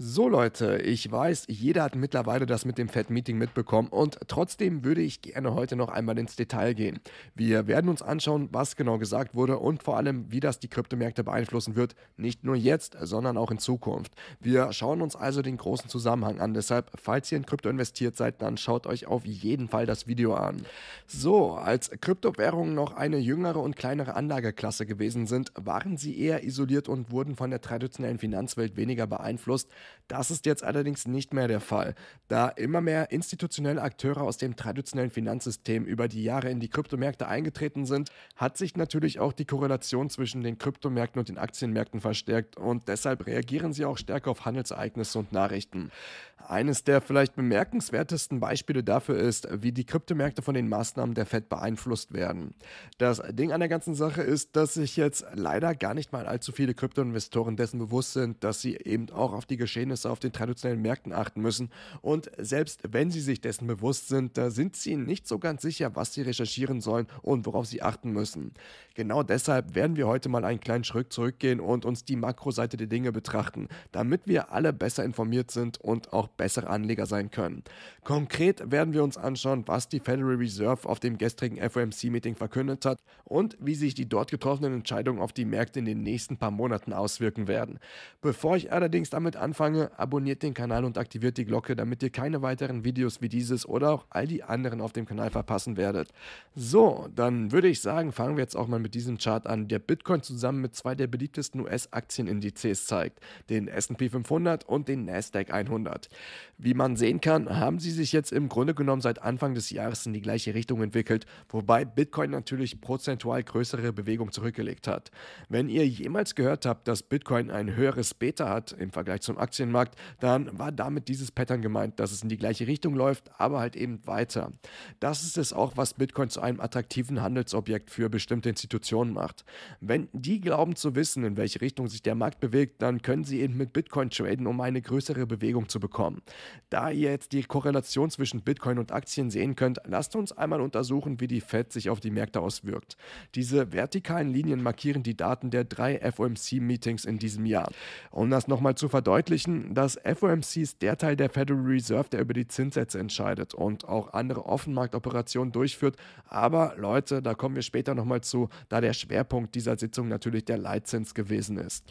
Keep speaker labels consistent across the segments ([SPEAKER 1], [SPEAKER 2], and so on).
[SPEAKER 1] So Leute, ich weiß, jeder hat mittlerweile das mit dem Fed-Meeting mitbekommen und trotzdem würde ich gerne heute noch einmal ins Detail gehen. Wir werden uns anschauen, was genau gesagt wurde und vor allem, wie das die Kryptomärkte beeinflussen wird, nicht nur jetzt, sondern auch in Zukunft. Wir schauen uns also den großen Zusammenhang an, deshalb, falls ihr in Krypto investiert seid, dann schaut euch auf jeden Fall das Video an. So, als Kryptowährungen noch eine jüngere und kleinere Anlageklasse gewesen sind, waren sie eher isoliert und wurden von der traditionellen Finanzwelt weniger beeinflusst, das ist jetzt allerdings nicht mehr der Fall, da immer mehr institutionelle Akteure aus dem traditionellen Finanzsystem über die Jahre in die Kryptomärkte eingetreten sind, hat sich natürlich auch die Korrelation zwischen den Kryptomärkten und den Aktienmärkten verstärkt und deshalb reagieren sie auch stärker auf Handelsereignisse und Nachrichten. Eines der vielleicht bemerkenswertesten Beispiele dafür ist, wie die Kryptomärkte von den Maßnahmen der Fed beeinflusst werden. Das Ding an der ganzen Sache ist, dass sich jetzt leider gar nicht mal allzu viele Kryptoinvestoren dessen bewusst sind, dass sie eben auch auf die Geschichte Geschehnisse auf den traditionellen Märkten achten müssen und selbst wenn sie sich dessen bewusst sind, sind sie nicht so ganz sicher, was sie recherchieren sollen und worauf sie achten müssen. Genau deshalb werden wir heute mal einen kleinen Schritt zurückgehen und uns die Makroseite der Dinge betrachten, damit wir alle besser informiert sind und auch bessere Anleger sein können. Konkret werden wir uns anschauen, was die Federal Reserve auf dem gestrigen FOMC-Meeting verkündet hat und wie sich die dort getroffenen Entscheidungen auf die Märkte in den nächsten paar Monaten auswirken werden. Bevor ich allerdings damit anfange, anfange, abonniert den Kanal und aktiviert die Glocke, damit ihr keine weiteren Videos wie dieses oder auch all die anderen auf dem Kanal verpassen werdet. So, dann würde ich sagen, fangen wir jetzt auch mal mit diesem Chart an, der Bitcoin zusammen mit zwei der beliebtesten US-Aktienindizes zeigt, den S&P 500 und den Nasdaq 100. Wie man sehen kann, haben sie sich jetzt im Grunde genommen seit Anfang des Jahres in die gleiche Richtung entwickelt, wobei Bitcoin natürlich prozentual größere Bewegung zurückgelegt hat. Wenn ihr jemals gehört habt, dass Bitcoin ein höheres Beta hat im Vergleich zum Aktien Aktienmarkt, dann war damit dieses Pattern gemeint, dass es in die gleiche Richtung läuft, aber halt eben weiter. Das ist es auch, was Bitcoin zu einem attraktiven Handelsobjekt für bestimmte Institutionen macht. Wenn die glauben zu wissen, in welche Richtung sich der Markt bewegt, dann können sie eben mit Bitcoin traden, um eine größere Bewegung zu bekommen. Da ihr jetzt die Korrelation zwischen Bitcoin und Aktien sehen könnt, lasst uns einmal untersuchen, wie die Fed sich auf die Märkte auswirkt. Diese vertikalen Linien markieren die Daten der drei FOMC-Meetings in diesem Jahr. Um das nochmal zu verdeutlichen, verdeutlichen, dass FOMC ist der Teil der Federal Reserve, der über die Zinssätze entscheidet und auch andere Offenmarktoperationen durchführt. Aber Leute, da kommen wir später nochmal zu, da der Schwerpunkt dieser Sitzung natürlich der Leitzins gewesen ist.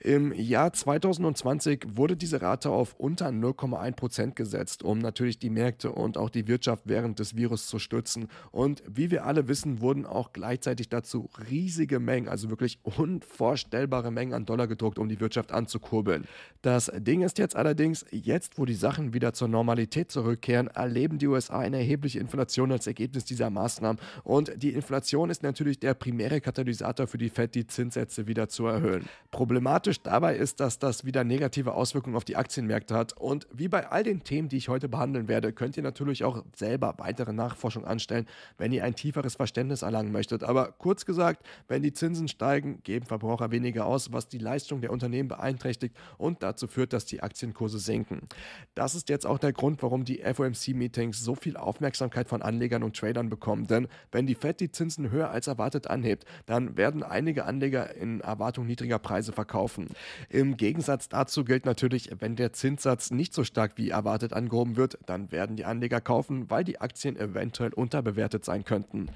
[SPEAKER 1] Im Jahr 2020 wurde diese Rate auf unter 0,1 gesetzt, um natürlich die Märkte und auch die Wirtschaft während des Virus zu stützen. Und wie wir alle wissen, wurden auch gleichzeitig dazu riesige Mengen, also wirklich unvorstellbare Mengen an Dollar gedruckt, um die Wirtschaft anzukurbeln. Das Ding ist jetzt allerdings, jetzt wo die Sachen wieder zur Normalität zurückkehren, erleben die USA eine erhebliche Inflation als Ergebnis dieser Maßnahmen. Und die Inflation ist natürlich der primäre Katalysator für die Fed, die Zinssätze wieder zu erhöhen. Problematisch dabei ist, dass das wieder negative Auswirkungen auf die Aktienmärkte hat. Und wie bei all den Themen, die ich heute behandeln werde, könnt ihr natürlich auch selber weitere Nachforschung anstellen, wenn ihr ein tieferes Verständnis erlangen möchtet. Aber kurz gesagt, wenn die Zinsen steigen, geben Verbraucher weniger aus, was die Leistung der Unternehmen beeinträchtigt und dazu führt, wird das die Aktienkurse sinken. Das ist jetzt auch der Grund, warum die FOMC-Meetings so viel Aufmerksamkeit von Anlegern und Tradern bekommen. Denn wenn die Fed die Zinsen höher als erwartet anhebt, dann werden einige Anleger in Erwartung niedriger Preise verkaufen. Im Gegensatz dazu gilt natürlich, wenn der Zinssatz nicht so stark wie erwartet angehoben wird, dann werden die Anleger kaufen, weil die Aktien eventuell unterbewertet sein könnten.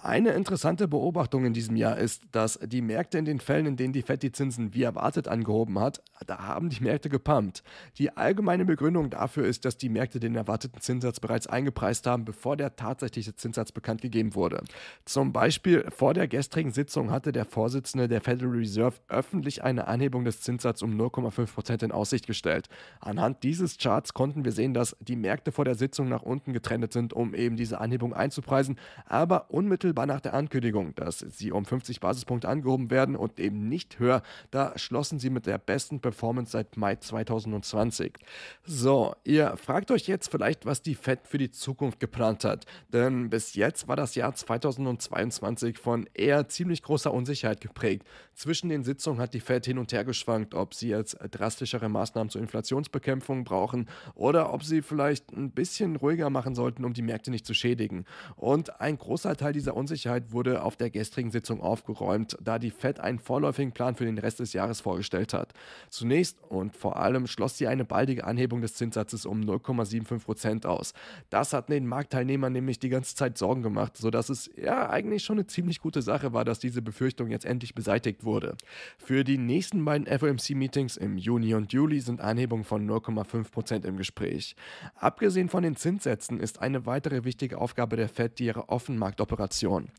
[SPEAKER 1] Eine interessante Beobachtung in diesem Jahr ist, dass die Märkte in den Fällen, in denen die Fed die Zinsen wie erwartet angehoben hat, da haben die Märkte Märkte gepumpt. Die allgemeine Begründung dafür ist, dass die Märkte den erwarteten Zinssatz bereits eingepreist haben, bevor der tatsächliche Zinssatz bekannt gegeben wurde. Zum Beispiel vor der gestrigen Sitzung hatte der Vorsitzende der Federal Reserve öffentlich eine Anhebung des Zinssatzes um 0,5 Prozent in Aussicht gestellt. Anhand dieses Charts konnten wir sehen, dass die Märkte vor der Sitzung nach unten getrennt sind, um eben diese Anhebung einzupreisen, aber unmittelbar nach der Ankündigung, dass sie um 50 Basispunkte angehoben werden und eben nicht höher, da schlossen sie mit der besten Performance seit Mai seit 2020. So, ihr fragt euch jetzt vielleicht, was die Fed für die Zukunft geplant hat. Denn bis jetzt war das Jahr 2022 von eher ziemlich großer Unsicherheit geprägt. Zwischen den Sitzungen hat die Fed hin und her geschwankt, ob sie jetzt drastischere Maßnahmen zur Inflationsbekämpfung brauchen oder ob sie vielleicht ein bisschen ruhiger machen sollten, um die Märkte nicht zu schädigen. Und ein großer Teil dieser Unsicherheit wurde auf der gestrigen Sitzung aufgeräumt, da die Fed einen vorläufigen Plan für den Rest des Jahres vorgestellt hat. Zunächst und vor vor allem schloss sie eine baldige Anhebung des Zinssatzes um 0,75 Prozent aus. Das hat den Marktteilnehmern nämlich die ganze Zeit Sorgen gemacht, sodass es ja eigentlich schon eine ziemlich gute Sache war, dass diese Befürchtung jetzt endlich beseitigt wurde. Für die nächsten beiden FOMC-Meetings im Juni und Juli sind Anhebungen von 0,5 Prozent im Gespräch. Abgesehen von den Zinssätzen ist eine weitere wichtige Aufgabe der Fed die ihre Offenmarktoperation.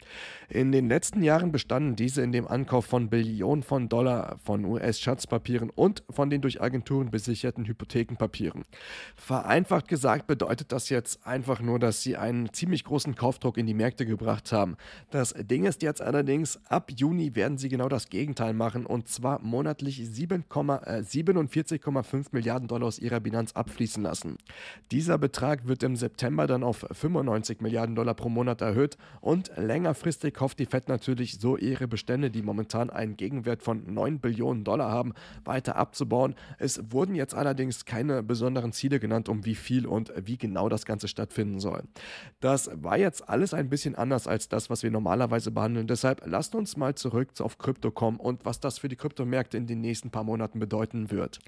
[SPEAKER 1] In den letzten Jahren bestanden diese in dem Ankauf von Billionen von Dollar von US-Schatzpapieren und von den durch Argentinien Agenturen besicherten Hypothekenpapieren. Vereinfacht gesagt bedeutet das jetzt einfach nur, dass sie einen ziemlich großen Kaufdruck in die Märkte gebracht haben. Das Ding ist jetzt allerdings, ab Juni werden sie genau das Gegenteil machen und zwar monatlich 47,5 äh, Milliarden Dollar aus ihrer Bilanz abfließen lassen. Dieser Betrag wird im September dann auf 95 Milliarden Dollar pro Monat erhöht und längerfristig hofft die Fed natürlich so ihre Bestände, die momentan einen Gegenwert von 9 Billionen Dollar haben, weiter abzubauen. Es wurden jetzt allerdings keine besonderen Ziele genannt, um wie viel und wie genau das Ganze stattfinden soll. Das war jetzt alles ein bisschen anders als das, was wir normalerweise behandeln. Deshalb lasst uns mal zurück auf Krypto kommen und was das für die Kryptomärkte in den nächsten paar Monaten bedeuten wird.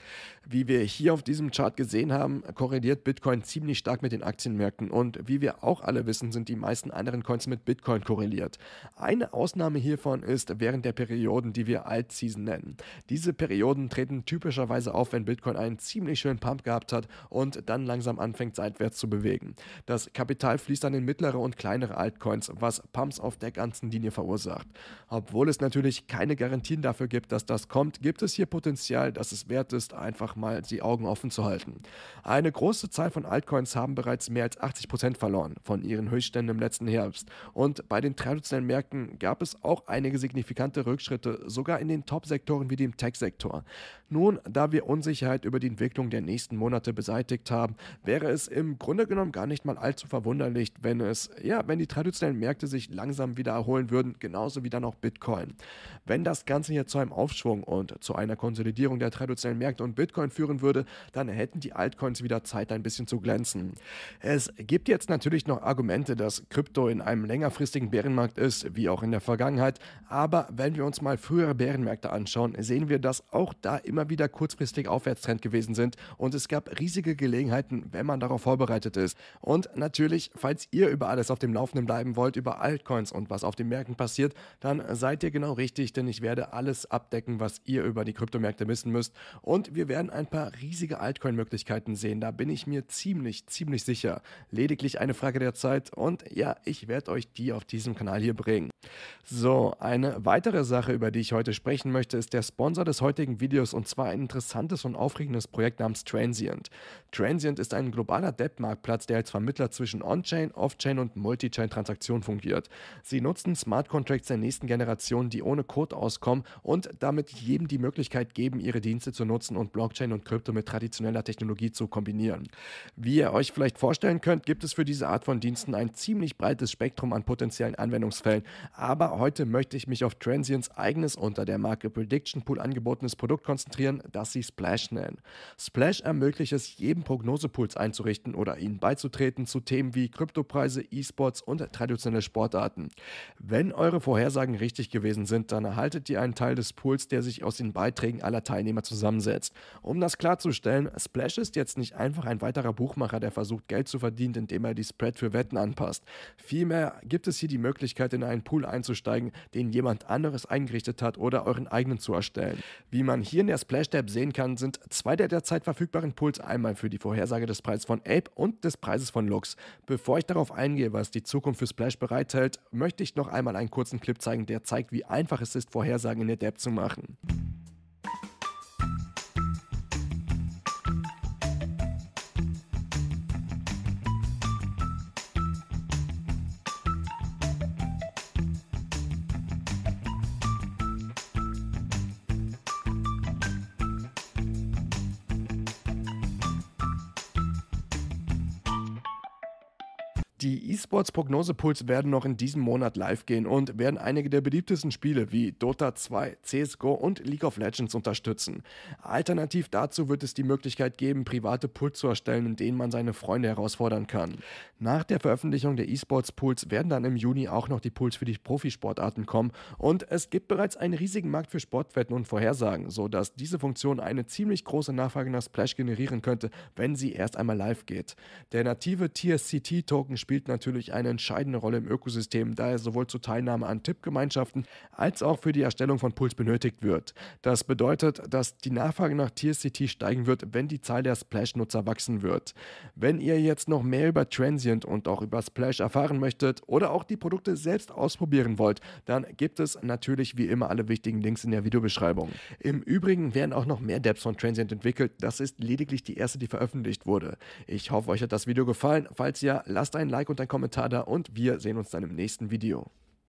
[SPEAKER 1] Wie wir hier auf diesem Chart gesehen haben, korreliert Bitcoin ziemlich stark mit den Aktienmärkten und wie wir auch alle wissen, sind die meisten anderen Coins mit Bitcoin korreliert. Eine Ausnahme hiervon ist während der Perioden, die wir Altseason nennen. Diese Perioden treten typischerweise auf, auf, wenn Bitcoin einen ziemlich schönen Pump gehabt hat und dann langsam anfängt seitwärts zu bewegen. Das Kapital fließt dann in mittlere und kleinere Altcoins, was Pumps auf der ganzen Linie verursacht. Obwohl es natürlich keine Garantien dafür gibt, dass das kommt, gibt es hier Potenzial, dass es wert ist, einfach mal die Augen offen zu halten. Eine große Zahl von Altcoins haben bereits mehr als 80% verloren von ihren Höchstständen im letzten Herbst und bei den traditionellen Märkten gab es auch einige signifikante Rückschritte, sogar in den Top-Sektoren wie dem Tech-Sektor. Nun, da wir Unsicherheit über die Entwicklung der nächsten Monate beseitigt haben, wäre es im Grunde genommen gar nicht mal allzu verwunderlich, wenn es, ja, wenn die traditionellen Märkte sich langsam wieder erholen würden, genauso wie dann auch Bitcoin. Wenn das Ganze hier zu einem Aufschwung und zu einer Konsolidierung der traditionellen Märkte und Bitcoin führen würde, dann hätten die Altcoins wieder Zeit, ein bisschen zu glänzen. Es gibt jetzt natürlich noch Argumente, dass Krypto in einem längerfristigen Bärenmarkt ist, wie auch in der Vergangenheit, aber wenn wir uns mal frühere Bärenmärkte anschauen, sehen wir, dass auch da immer wieder kurzfristig stetig Aufwärtstrend gewesen sind und es gab riesige Gelegenheiten, wenn man darauf vorbereitet ist. Und natürlich, falls ihr über alles auf dem Laufenden bleiben wollt, über Altcoins und was auf den Märkten passiert, dann seid ihr genau richtig, denn ich werde alles abdecken, was ihr über die Kryptomärkte wissen müsst. Und wir werden ein paar riesige Altcoin-Möglichkeiten sehen, da bin ich mir ziemlich, ziemlich sicher. Lediglich eine Frage der Zeit und ja, ich werde euch die auf diesem Kanal hier bringen. So, eine weitere Sache, über die ich heute sprechen möchte, ist der Sponsor des heutigen Videos und zwar ein interessantes interessantes und aufregendes Projekt namens Transient. Transient ist ein globaler Debt-Marktplatz, der als Vermittler zwischen On-Chain, Off-Chain und Multi-Chain-Transaktionen fungiert. Sie nutzen Smart Contracts der nächsten Generation, die ohne Code auskommen und damit jedem die Möglichkeit geben, ihre Dienste zu nutzen und Blockchain und Krypto mit traditioneller Technologie zu kombinieren. Wie ihr euch vielleicht vorstellen könnt, gibt es für diese Art von Diensten ein ziemlich breites Spektrum an potenziellen Anwendungsfällen. Aber heute möchte ich mich auf Transients eigenes unter der Marke Prediction Pool angebotenes Produkt konzentrieren, das sie Splash nennen. Splash ermöglicht es jedem Prognosepools einzurichten oder ihnen beizutreten zu Themen wie Kryptopreise, E-Sports und traditionelle Sportarten. Wenn eure Vorhersagen richtig gewesen sind, dann erhaltet ihr einen Teil des Pools, der sich aus den Beiträgen aller Teilnehmer zusammensetzt. Um das klarzustellen, Splash ist jetzt nicht einfach ein weiterer Buchmacher, der versucht Geld zu verdienen, indem er die Spread für Wetten anpasst. Vielmehr gibt es hier die Möglichkeit, in einen Pool einzusteigen, den jemand anderes eingerichtet hat oder euren eigenen zu erstellen. Wie man hier in der Splash-Tab sehen kann, Verfahren sind zwei der derzeit verfügbaren Pools einmal für die Vorhersage des Preises von Ape und des Preises von Lux. Bevor ich darauf eingehe, was die Zukunft für Splash bereithält, möchte ich noch einmal einen kurzen Clip zeigen, der zeigt, wie einfach es ist, Vorhersagen in der Depth zu machen. Die E-Sports Prognosepuls werden noch in diesem Monat live gehen und werden einige der beliebtesten Spiele wie Dota 2, CSGO und League of Legends unterstützen. Alternativ dazu wird es die Möglichkeit geben, private Pools zu erstellen, in denen man seine Freunde herausfordern kann. Nach der Veröffentlichung der E-Sports Pools werden dann im Juni auch noch die Pools für die Profisportarten kommen und es gibt bereits einen riesigen Markt für Sportwetten und Vorhersagen, sodass diese Funktion eine ziemlich große Nachfrage nach Splash generieren könnte, wenn sie erst einmal live geht. Der native TSCT-Token spielt natürlich eine entscheidende Rolle im Ökosystem, da er sowohl zur Teilnahme an Tippgemeinschaften als auch für die Erstellung von Pools benötigt wird. Das bedeutet, dass die Nachfrage nach TSCT steigen wird, wenn die Zahl der Splash-Nutzer wachsen wird. Wenn ihr jetzt noch mehr über Transient und auch über Splash erfahren möchtet oder auch die Produkte selbst ausprobieren wollt, dann gibt es natürlich wie immer alle wichtigen Links in der Videobeschreibung. Im Übrigen werden auch noch mehr Depps von Transient entwickelt. Das ist lediglich die erste, die veröffentlicht wurde. Ich hoffe, euch hat das Video gefallen. Falls ja, lasst ein Like Like und dein Kommentar da und wir sehen uns dann im nächsten Video.